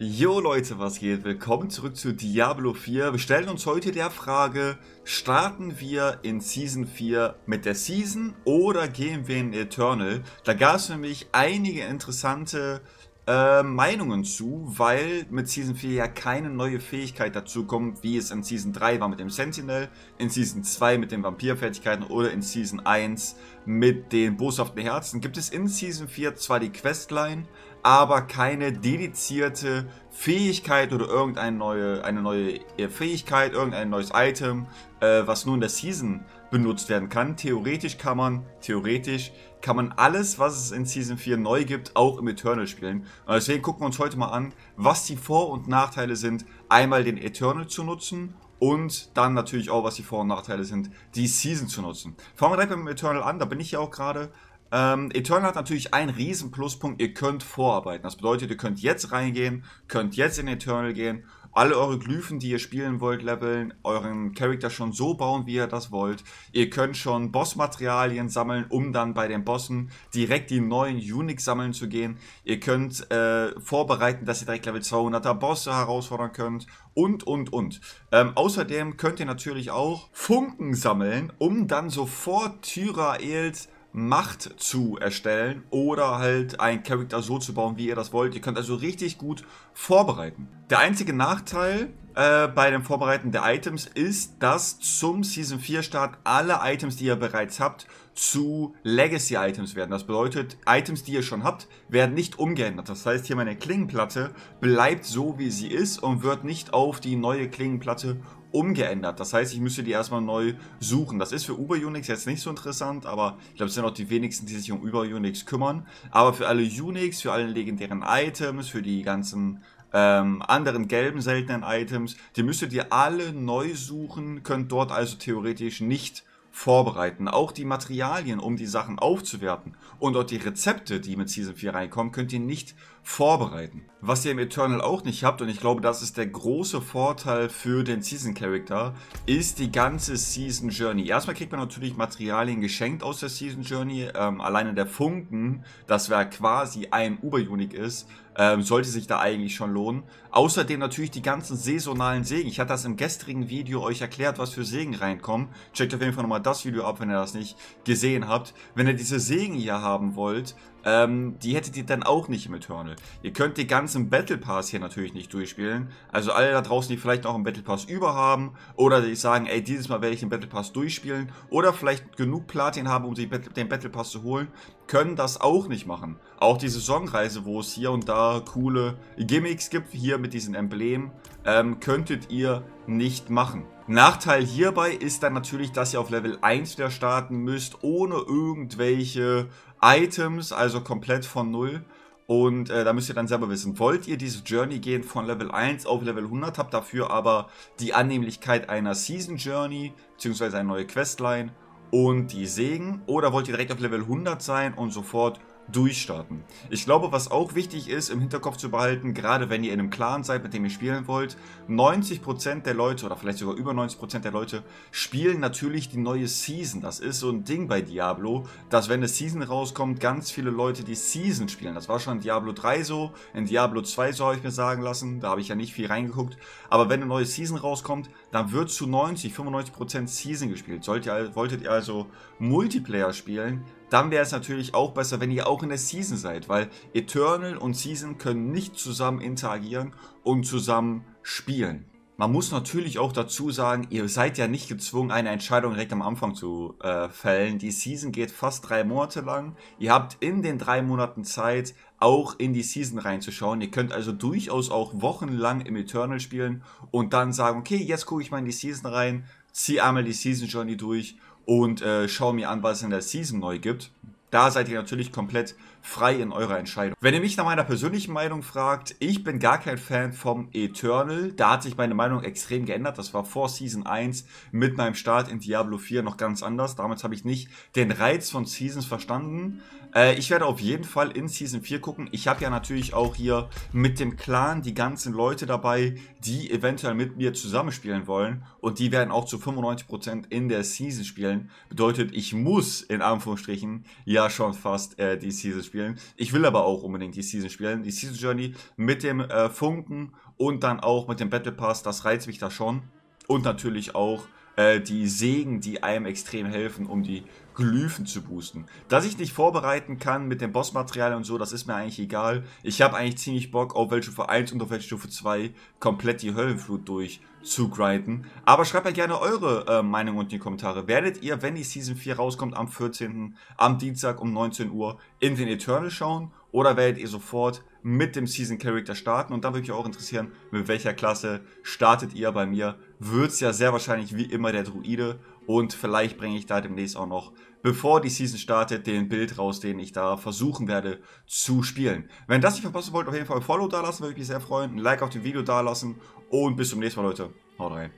Jo Leute, was geht? Willkommen zurück zu Diablo 4. Wir stellen uns heute der Frage, starten wir in Season 4 mit der Season oder gehen wir in Eternal? Da gab es nämlich einige interessante äh, Meinungen zu, weil mit Season 4 ja keine neue Fähigkeit dazukommt, wie es in Season 3 war mit dem Sentinel, in Season 2 mit den Vampirfertigkeiten oder in Season 1 mit den boshaften Herzen. Gibt es in Season 4 zwar die Questline, aber keine dedizierte Fähigkeit oder irgendeine neue, eine neue äh, Fähigkeit, irgendein neues Item, äh, was nur in der Season benutzt werden kann. Theoretisch kann man, theoretisch kann man alles, was es in Season 4 neu gibt, auch im Eternal spielen. Und deswegen gucken wir uns heute mal an, was die Vor- und Nachteile sind, einmal den Eternal zu nutzen und dann natürlich auch, was die Vor- und Nachteile sind, die Season zu nutzen. Fangen wir direkt mit dem Eternal an, da bin ich ja auch gerade. Ähm, Eternal hat natürlich einen riesen Pluspunkt, ihr könnt vorarbeiten. Das bedeutet, ihr könnt jetzt reingehen, könnt jetzt in Eternal gehen, alle eure Glyphen, die ihr spielen wollt, leveln, euren Charakter schon so bauen, wie ihr das wollt. Ihr könnt schon Bossmaterialien sammeln, um dann bei den Bossen direkt die neuen Unix sammeln zu gehen. Ihr könnt äh, vorbereiten, dass ihr direkt Level 200er Bosse herausfordern könnt und, und, und. Ähm, außerdem könnt ihr natürlich auch Funken sammeln, um dann sofort Tyraels Macht zu erstellen oder halt einen Charakter so zu bauen, wie ihr das wollt. Ihr könnt also richtig gut vorbereiten. Der einzige Nachteil äh, bei dem Vorbereiten der Items ist, dass zum Season 4 Start alle Items, die ihr bereits habt, zu Legacy-Items werden. Das bedeutet, Items, die ihr schon habt, werden nicht umgeändert. Das heißt, hier meine Klingenplatte bleibt so, wie sie ist und wird nicht auf die neue Klingenplatte umgeändert. Das heißt, ich müsste die erstmal neu suchen. Das ist für Uber Unix jetzt nicht so interessant, aber ich glaube, es sind auch die wenigsten, die sich um Uber Unix kümmern. Aber für alle Unix, für alle legendären Items, für die ganzen ähm, anderen gelben seltenen Items, die müsstet ihr alle neu suchen, könnt dort also theoretisch nicht vorbereiten. Auch die Materialien, um die Sachen aufzuwerten und auch die Rezepte, die mit Season 4 reinkommen, könnt ihr nicht vorbereiten. Was ihr im Eternal auch nicht habt, und ich glaube, das ist der große Vorteil für den Season Character, ist die ganze Season Journey. Erstmal kriegt man natürlich Materialien geschenkt aus der Season Journey. Ähm, alleine der Funken, das wäre quasi ein Uber-Unique ist, ähm, sollte sich da eigentlich schon lohnen. Außerdem natürlich die ganzen saisonalen Sägen. Ich hatte das im gestrigen Video euch erklärt, was für Sägen reinkommen. Checkt auf jeden Fall nochmal das Video ab, wenn ihr das nicht gesehen habt. Wenn ihr diese Sägen hier haben wollt, ähm, die hättet ihr dann auch nicht im Eternal. Ihr könnt die ganzen Battle Pass hier natürlich nicht durchspielen. Also alle da draußen, die vielleicht noch einen Battle Pass überhaben oder die sagen, ey, dieses Mal werde ich den Battle Pass durchspielen oder vielleicht genug Platin haben, um den Battle Pass zu holen, können das auch nicht machen. Auch die Saisonreise, wo es hier und da coole Gimmicks gibt, hier mit diesen Emblemen, ähm, könntet ihr nicht machen. Nachteil hierbei ist dann natürlich, dass ihr auf Level 1 wieder starten müsst, ohne irgendwelche Items, also komplett von Null. Und äh, da müsst ihr dann selber wissen, wollt ihr diese Journey gehen von Level 1 auf Level 100, habt dafür aber die Annehmlichkeit einer Season Journey, beziehungsweise eine neue Questline und die Segen, oder wollt ihr direkt auf Level 100 sein und sofort durchstarten. Ich glaube, was auch wichtig ist, im Hinterkopf zu behalten, gerade wenn ihr in einem Clan seid, mit dem ihr spielen wollt, 90% der Leute oder vielleicht sogar über 90% der Leute spielen natürlich die neue Season. Das ist so ein Ding bei Diablo, dass wenn eine Season rauskommt, ganz viele Leute die Season spielen. Das war schon in Diablo 3 so, in Diablo 2 so habe ich mir sagen lassen, da habe ich ja nicht viel reingeguckt, aber wenn eine neue Season rauskommt, dann wird zu 90, 95% Season gespielt. Solltet ihr, wolltet ihr also Multiplayer spielen, dann wäre es natürlich auch besser, wenn ihr auch in der Season seid, weil Eternal und Season können nicht zusammen interagieren und zusammen spielen. Man muss natürlich auch dazu sagen, ihr seid ja nicht gezwungen, eine Entscheidung direkt am Anfang zu äh, fällen. Die Season geht fast drei Monate lang. Ihr habt in den drei Monaten Zeit, auch in die Season reinzuschauen. Ihr könnt also durchaus auch wochenlang im Eternal spielen und dann sagen, okay, jetzt gucke ich mal in die Season rein, ziehe einmal die Season Journey durch und äh, schaue mir an, was es in der Season neu gibt. Da seid ihr natürlich komplett frei in eurer Entscheidung. Wenn ihr mich nach meiner persönlichen Meinung fragt, ich bin gar kein Fan vom Eternal. Da hat sich meine Meinung extrem geändert. Das war vor Season 1 mit meinem Start in Diablo 4 noch ganz anders. Damals habe ich nicht den Reiz von Seasons verstanden. Äh, ich werde auf jeden Fall in Season 4 gucken. Ich habe ja natürlich auch hier mit dem Clan die ganzen Leute dabei, die eventuell mit mir zusammenspielen wollen. Und die werden auch zu 95% in der Season spielen. Bedeutet, ich muss in Anführungsstrichen ja schon fast äh, die Season spielen spielen. Ich will aber auch unbedingt die Season spielen. Die Season Journey mit dem äh, Funken und dann auch mit dem Battle Pass, das reizt mich da schon. Und natürlich auch äh, die Segen, die einem extrem helfen, um die Glyphen zu boosten. Dass ich nicht vorbereiten kann mit dem Bossmaterial und so, das ist mir eigentlich egal. Ich habe eigentlich ziemlich Bock, auf Stufe 1 und auf Stufe 2 komplett die Höllenflut durch zu grinden. Aber schreibt mir gerne eure äh, Meinung unten in die Kommentare. Werdet ihr, wenn die Season 4 rauskommt, am 14. am Dienstag um 19 Uhr in den Eternal schauen? Oder werdet ihr sofort mit dem Season Character starten? Und da würde mich auch interessieren, mit welcher Klasse startet ihr bei mir? Wird's ja sehr wahrscheinlich wie immer der Druide und vielleicht bringe ich da demnächst auch noch, bevor die Season startet, den Bild raus, den ich da versuchen werde zu spielen. Wenn das nicht verpassen wollt, auf jeden Fall ein Follow dalassen, würde ich mich sehr freuen. Ein Like auf dem Video dalassen. Und bis zum nächsten Mal, Leute. Haut rein.